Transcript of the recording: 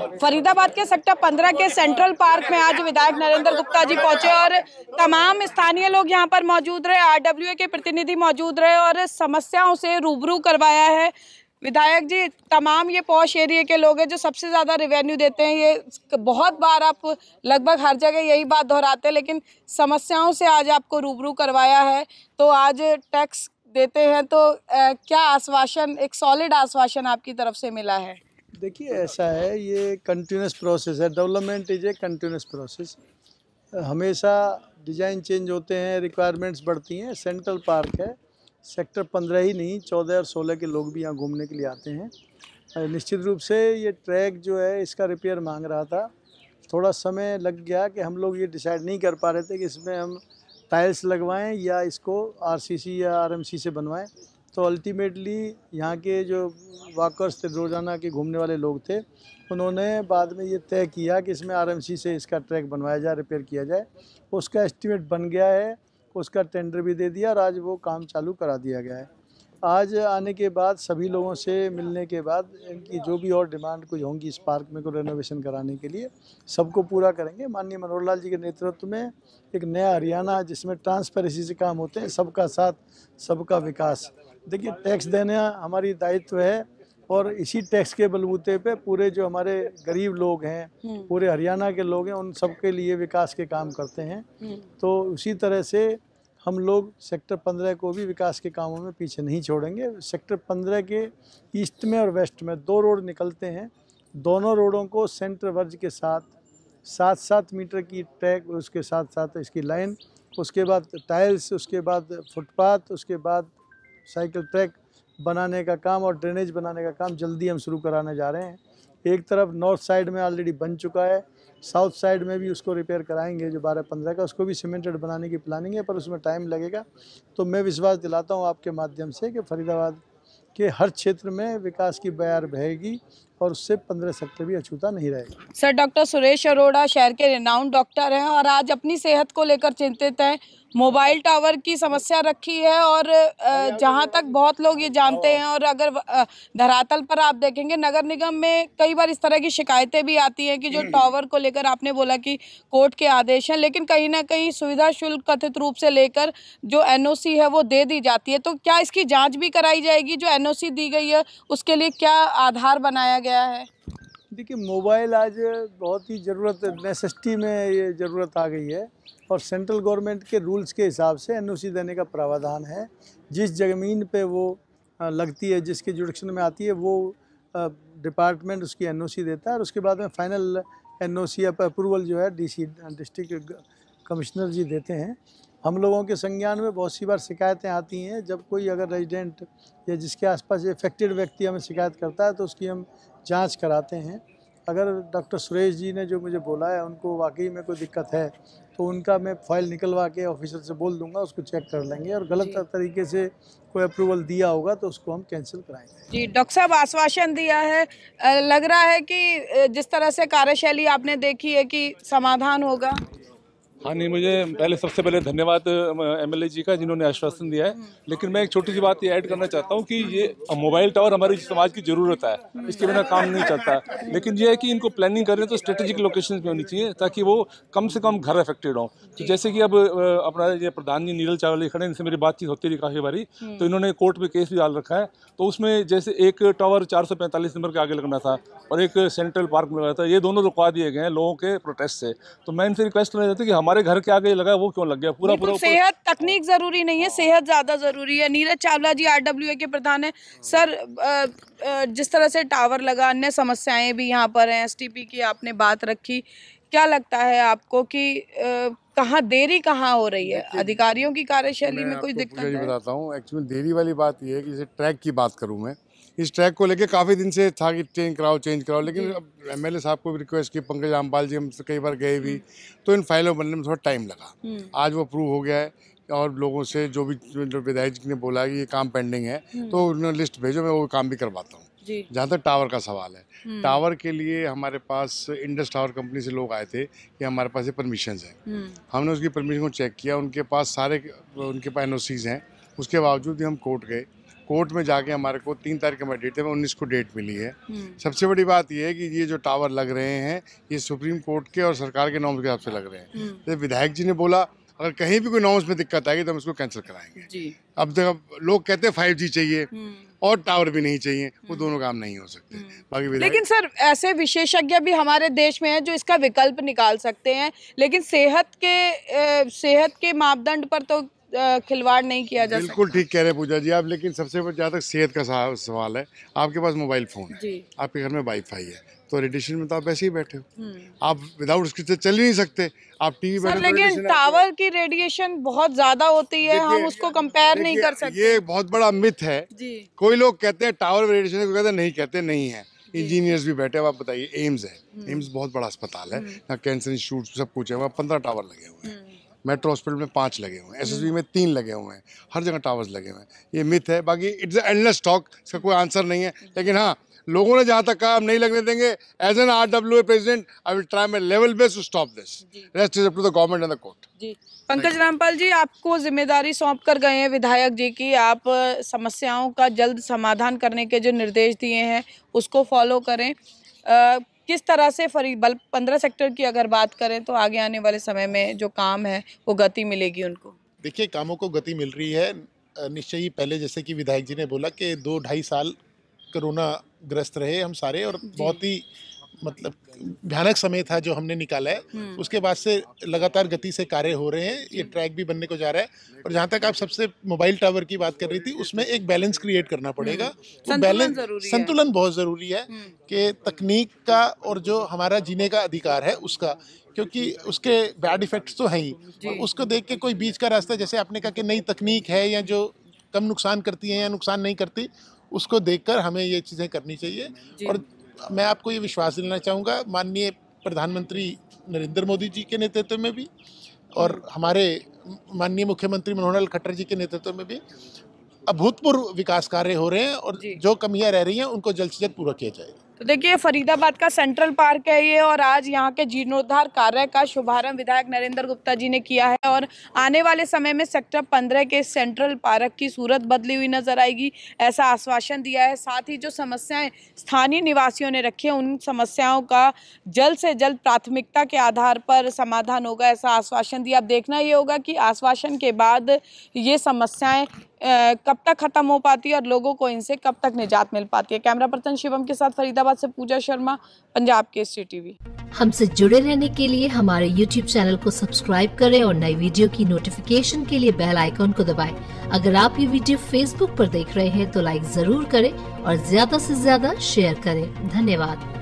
फरीदाबाद के सेक्टर पंद्रह के सेंट्रल पार्क में आज विधायक नरेंद्र गुप्ता जी पहुंचे और तमाम स्थानीय लोग यहां पर मौजूद रहे आरडब्ल्यू के प्रतिनिधि मौजूद रहे और समस्याओं से रूबरू करवाया है विधायक जी तमाम ये पौश एरिया के लोग हैं जो सबसे ज़्यादा रिवेन्यू देते हैं ये बहुत बार आप लगभग हर जगह यही बात दोहराते हैं लेकिन समस्याओं से आज आपको रूबरू करवाया है तो आज टैक्स देते हैं तो आ, क्या आश्वासन एक सॉलिड आश्वासन आपकी तरफ से मिला है देखिए ऐसा है ये कंटिन्यूस प्रोसेस है development is a continuous process हमेशा डिज़ाइन चेंज होते हैं रिक्वायरमेंट्स बढ़ती हैं सेंट्रल पार्क है सेक्टर पंद्रह ही नहीं चौदह और सोलह के लोग भी यहाँ घूमने के लिए आते हैं निश्चित रूप से ये ट्रैक जो है इसका रिपेयर मांग रहा था थोड़ा समय लग गया कि हम लोग ये डिसाइड नहीं कर पा रहे थे कि इसमें हम टाइल्स लगवाएं या इसको आरसीसी या आरएमसी से बनवाएं तो अल्टीमेटली यहाँ के जो वाकर्स थे रोज़ाना के घूमने वाले लोग थे उन्होंने बाद में ये तय किया कि इसमें आरएमसी से इसका ट्रैक बनवाया जाए रिपेयर किया जाए उसका एस्टिमेट बन गया है उसका टेंडर भी दे दिया और आज वो काम चालू करा दिया गया है आज आने के बाद सभी लोगों से मिलने के बाद इनकी जो भी और डिमांड कुछ होंगी इस पार्क में को रेनोवेशन कराने के लिए सबको पूरा करेंगे माननीय मनोहर लाल जी के नेतृत्व में एक नया हरियाणा जिसमें ट्रांसपेरेंसी से काम होते हैं सबका साथ सबका विकास देखिए टैक्स देना हमारी दायित्व है और इसी टैक्स के बलबूते पे पूरे जो हमारे गरीब लोग हैं हम्म। पूरे हरियाणा के लोग हैं उन सब के लिए विकास के काम करते हैं हम्म। तो उसी तरह से हम लोग सेक्टर पंद्रह को भी विकास के कामों में पीछे नहीं छोड़ेंगे सेक्टर पंद्रह के ईस्ट में और वेस्ट में दो रोड निकलते हैं दोनों रोडों को सेंटर वर्ज के साथ सात सात मीटर की ट्रैक उसके साथ साथ इसकी लाइन उसके बाद टाइल्स उसके बाद फुटपाथ उसके बाद साइकिल ट्रैक बनाने का काम और ड्रेनेज बनाने का काम जल्दी हम शुरू कराने जा रहे हैं एक तरफ नॉर्थ साइड में ऑलरेडी बन चुका है साउथ साइड में भी उसको रिपेयर कराएंगे जो बारह पंद्रह का उसको भी सीमेंटेड बनाने की प्लानिंग है पर उसमें टाइम लगेगा तो मैं विश्वास दिलाता हूँ आपके माध्यम से कि फरीदाबाद के हर क्षेत्र में विकास की बयार बहेगी और उससे पंद्रह सेक्टर भी अछूता नहीं रहेगा सर डॉक्टर सुरेश अरोड़ा शहर के रिनाउंड डॉक्टर हैं और आज अपनी सेहत को लेकर चिंतित हैं मोबाइल टावर की समस्या रखी है और जहां तक बहुत लोग ये जानते हैं और अगर धरातल पर आप देखेंगे नगर निगम में कई बार इस तरह की शिकायतें भी आती हैं कि जो हम्म। टावर को लेकर आपने बोला कि कोर्ट के आदेश हैं लेकिन कहीं ना कहीं सुविधा शुल्क कथित रूप से लेकर जो एनओसी है वो दे दी जाती है तो क्या इसकी जाँच भी कराई जाएगी जो एन दी गई है उसके लिए क्या आधार बनाया गया गया है देखिए मोबाइल आज बहुत ही ज़रूरत नेसेसिटी में ये ज़रूरत आ गई है और सेंट्रल गवर्नमेंट के रूल्स के हिसाब से एन देने का प्रावधान है जिस ज़मीन पे वो लगती है जिसके जुडिक्शन में आती है वो डिपार्टमेंट उसकी एन देता है और उसके बाद में फाइनल एन ओ अप्रूवल जो है डीसी डिस्ट्रिक्ट कमिश्नर जी देते हैं हम लोगों के संज्ञान में बहुत सी बार शिकायतें आती हैं जब कोई अगर रेजिडेंट या जिसके आसपास इफेक्टेड व्यक्ति हमें शिकायत करता है तो उसकी हम जांच कराते हैं अगर डॉक्टर सुरेश जी ने जो मुझे बोला है उनको वाकई में कोई दिक्कत है तो उनका मैं फाइल निकलवा के ऑफिसर से बोल दूंगा उसको चेक कर लेंगे और गलत तरीके से कोई अप्रूवल दिया होगा तो उसको हम कैंसिल कराएंगे जी डॉक्टर साहब आश्वासन दिया है लग रहा है कि जिस तरह से कार्यशैली आपने देखी है कि समाधान होगा हाँ नहीं मुझे पहले सबसे पहले धन्यवाद एमएलए जी का जिन्होंने आश्वासन दिया है लेकिन मैं एक छोटी सी बात ये ऐड करना चाहता हूँ कि ये मोबाइल टावर हमारे समाज की ज़रूरत है इसके बिना काम नहीं चलता लेकिन ये है कि इनको प्लानिंग कर रहे हैं तो स्ट्रेटेजिक लोकेशन में होनी चाहिए ताकि वो कम से कम घर अफेक्टेड हों तो जैसे कि अब अपना ये प्रधान जी नीरल चावल खड़े इनसे मेरी बातचीत होती रही काफ़ी बारी तो इन्होंने कोर्ट में केस भी डाल रखा है तो उसमें जैसे एक टावर चार नंबर के आगे लगना था और एक सेंट्रल पार्क में लगा था ये दोनों रुकवा दिए गए हैं लोगों के प्रोटेस्ट से तो मैं इनसे रिक्वेस्ट करना चाहता हूँ कि हमारे हमारे घर के आगे लगा वो क्यों लग गया पूरा पूरा सेहत तकनीक जरूरी नहीं है हाँ। सेहत ज्यादा जरूरी है नीरज चावला जी आरडब्ल्यूए के प्रधान है हाँ। सर जिस तरह से टावर लगा अन्य समस्याएं भी यहाँ पर हैं एसटीपी की आपने बात रखी क्या लगता है आपको कि कहाँ देरी कहाँ हो रही है अधिकारियों की कार्यशैली में कोई दिक्कत नहीं बताता हूँ एक्चुअली देरी वाली बात यह है कि जैसे ट्रैक की बात करूँ मैं इस ट्रैक को लेके काफ़ी दिन से था कि चेंज कराओ चेंज कराओ लेकिन अब एम साहब को भी रिक्वेस्ट की पंकज आमपाल जी हमसे कई बार गए भी तो इन फाइलों बनने में थोड़ा टाइम लगा हम्म। आज वो अप्रूव हो गया है और लोगों से जो भी जो विधायक जी ने बोला कि ये काम पेंडिंग है हम्म। तो उन्होंने लिस्ट भेजो मैं वो काम भी करवाता हूँ जहाँ तक टावर का सवाल है टावर हम्म। के लिए हमारे पास इंडस टावर कंपनी से लोग आए थे कि हमारे पास ये परमिशन है हमने उसकी परमिशन को चेक किया उनके पास सारे उनके पास एन हैं उसके बावजूद भी हम कोर्ट गए कोर्ट में जाके हमारे को तीन तारीख हमारे डेट है उन्नीस को डेट मिली है हम्म। सबसे बड़ी बात यह है कि ये जो टावर लग रहे हैं ये सुप्रीम कोर्ट के और सरकार के नॉर्म्स के हिसाब से लग रहे हैं तो विधायक जी ने बोला अगर कहीं भी कोई नॉर्म्स में दिक्कत आएगी तो हम इसको कैंसिल कराएंगे अब जब लोग कहते हैं फाइव जी चाहिए हम्म। और टावर भी नहीं चाहिए वो दोनों काम नहीं हो सकते बाकी लेकिन सर ऐसे विशेषज्ञ भी हमारे देश में हैं जो इसका विकल्प निकाल सकते हैं लेकिन सेहत के सेहत के मापदंड पर तो खिलवाड़ नहीं किया जा बिल्कुल ठीक कह रहे पूजा जी आप लेकिन सबसे जहाँ तक सेहत का सवाल है आपके पास मोबाइल फ़ोन है आपके घर में वाईफाई है तो रेडिएशन में तो आप ऐसे ही बैठे हो हम्म। आप विदाउट उसके तो चल ही नहीं सकते आप टीवी सर तो लेकिन टावर की रेडिएशन बहुत ज्यादा होती है हम उसको कंपेयर नहीं कर सकते ये बहुत बड़ा मिथ है कोई लोग कहते हैं टावर रेडिएशन को कहते नहीं कहते नहीं है इंजीनियर्स भी बैठे हैं आप बताइए एम्स है एम्स हम्म। बहुत बड़ा अस्पताल है यहाँ कैंसर इंस्टीट्यूट सब कुछ है वहाँ पंद्रह टावर लगे हुए हैं हम्म। मेट्रो हॉस्पिटल में पाँच लगे हुए हैं एस हम्म। में तीन लगे हुए हैं हर जगह टावर्स लगे हुए हैं ये मिथ है बाकी इट्स एंडलेस टॉक इसका कोई आंसर नहीं है लेकिन हाँ लोगों ने जहाँ तक कहा हम नहीं लगने देंगे as N R W A president I will try my level best to stop this rest is up to the government and the court ji Pankaj Rampal ji आपको जिम्मेदारी सौंप कर गए हैं विधायक जी की आप समस्याओं का जल्द समाधान करने के जो निर्देश दिए हैं उसको फॉलो करें आ, किस तरह से फरी बल पंद्रह सेक्टर की अगर बात करें तो आगे आने वाले समय में जो काम है वो गति मिलेगी उनको देखिए कामों को गति मिल रही है निश्चय ही पहले जैसे कि विधायक जी ने बोला कि दो ढाई साल कोरोना ग्रस्त रहे हम सारे और बहुत ही मतलब भयानक समय था जो हमने निकाला है हम्म। उसके बाद से लगातार गति से कार्य हो रहे हैं ये ट्रैक भी बनने को जा रहा है और जहाँ तक आप सबसे मोबाइल टावर की बात कर रही थी उसमें एक बैलेंस क्रिएट करना पड़ेगा हम्म। तो बैलेंस संतुलन बहुत ज़रूरी है हम्म। कि तकनीक का और जो हमारा जीने का अधिकार है उसका क्योंकि उसके बैड इफेक्ट्स तो हैं ही उसको देख के कोई बीच का रास्ता जैसे आपने कहा कि नई तकनीक है या जो कम नुकसान करती है या नुकसान नहीं करती उसको देखकर हमें ये चीज़ें करनी चाहिए और मैं आपको ये विश्वास दिलाना चाहूँगा माननीय प्रधानमंत्री नरेंद्र मोदी जी के नेतृत्व में भी और हमारे माननीय मुख्यमंत्री मनोहर लाल खट्टर जी के नेतृत्व में भी अभूतपूर्व विकास कार्य हो रहे हैं और जो कमियां रह रही हैं उनको जल्द से जल्द पूरा किया जाएगा तो देखिए फरीदाबाद का सेंट्रल पार्क है ये और आज यहाँ के जीर्णोद्धार कार्य का शुभारंभ विधायक नरेंद्र गुप्ता जी ने किया है और आने वाले समय में सेक्टर पंद्रह के सेंट्रल पार्क की सूरत बदली हुई नजर आएगी ऐसा आश्वासन दिया है साथ ही जो समस्याएं स्थानीय निवासियों ने रखी है उन समस्याओं का जल्द से जल्द प्राथमिकता के आधार पर समाधान होगा ऐसा आश्वासन दिया अब देखना ये होगा कि आश्वासन के बाद ये समस्याएँ कब तक ख़त्म हो पाती है और लोगों को इनसे कब तक निजात मिल पाती है कैमरा पर्सन शिवम के साथ फरीदाबाद से पूजा शर्मा पंजाब के सी टीवी हमसे जुड़े रहने के लिए हमारे यूट्यूब चैनल को सब्सक्राइब करें और नई वीडियो की नोटिफिकेशन के लिए बेल आइकॉन को दबाएं। अगर आप ये वीडियो फेसबुक पर देख रहे हैं तो लाइक जरूर करें और ज्यादा से ज्यादा शेयर करें धन्यवाद